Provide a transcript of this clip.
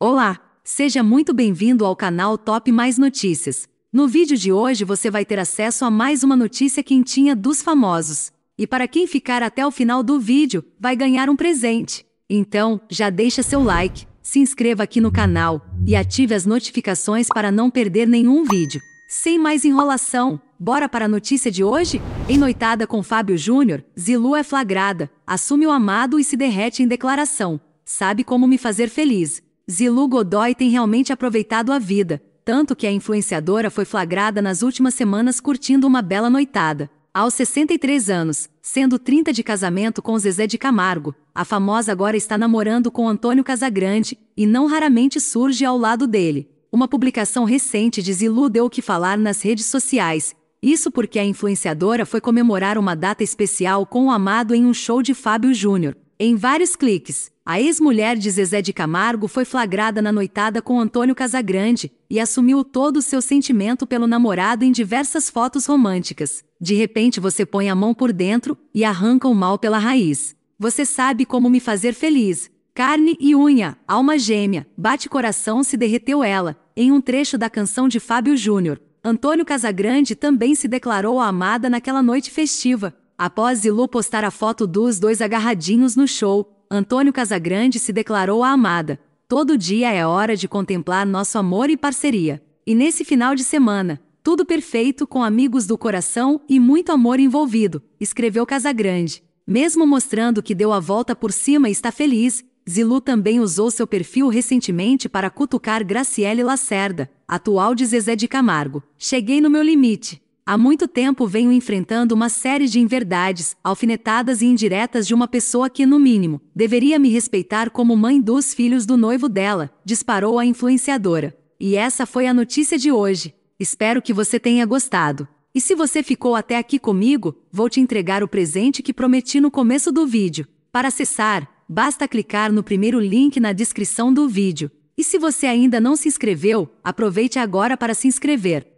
Olá, seja muito bem-vindo ao canal Top Mais Notícias. No vídeo de hoje você vai ter acesso a mais uma notícia quentinha dos famosos. E para quem ficar até o final do vídeo, vai ganhar um presente. Então, já deixa seu like, se inscreva aqui no canal e ative as notificações para não perder nenhum vídeo. Sem mais enrolação, bora para a notícia de hoje? noitada com Fábio Júnior, Zilu é flagrada, assume o amado e se derrete em declaração. Sabe como me fazer feliz. Zilu Godoy tem realmente aproveitado a vida, tanto que a influenciadora foi flagrada nas últimas semanas curtindo uma bela noitada. Aos 63 anos, sendo 30 de casamento com Zezé de Camargo, a famosa agora está namorando com Antônio Casagrande e não raramente surge ao lado dele. Uma publicação recente de Zilu deu o que falar nas redes sociais, isso porque a influenciadora foi comemorar uma data especial com o amado em um show de Fábio Júnior. Em vários cliques, a ex-mulher de Zezé de Camargo foi flagrada na noitada com Antônio Casagrande e assumiu todo o seu sentimento pelo namorado em diversas fotos românticas. De repente você põe a mão por dentro e arranca o mal pela raiz. Você sabe como me fazer feliz. Carne e unha, alma gêmea, bate coração se derreteu ela, em um trecho da canção de Fábio Júnior. Antônio Casagrande também se declarou a amada naquela noite festiva, Após Zilu postar a foto dos dois agarradinhos no show, Antônio Casagrande se declarou a amada. Todo dia é hora de contemplar nosso amor e parceria. E nesse final de semana, tudo perfeito com amigos do coração e muito amor envolvido, escreveu Casagrande. Mesmo mostrando que deu a volta por cima e está feliz, Zilu também usou seu perfil recentemente para cutucar Graciele Lacerda, atual de Zezé de Camargo. Cheguei no meu limite. Há muito tempo venho enfrentando uma série de inverdades, alfinetadas e indiretas de uma pessoa que, no mínimo, deveria me respeitar como mãe dos filhos do noivo dela, disparou a influenciadora. E essa foi a notícia de hoje. Espero que você tenha gostado. E se você ficou até aqui comigo, vou te entregar o presente que prometi no começo do vídeo. Para acessar, basta clicar no primeiro link na descrição do vídeo. E se você ainda não se inscreveu, aproveite agora para se inscrever.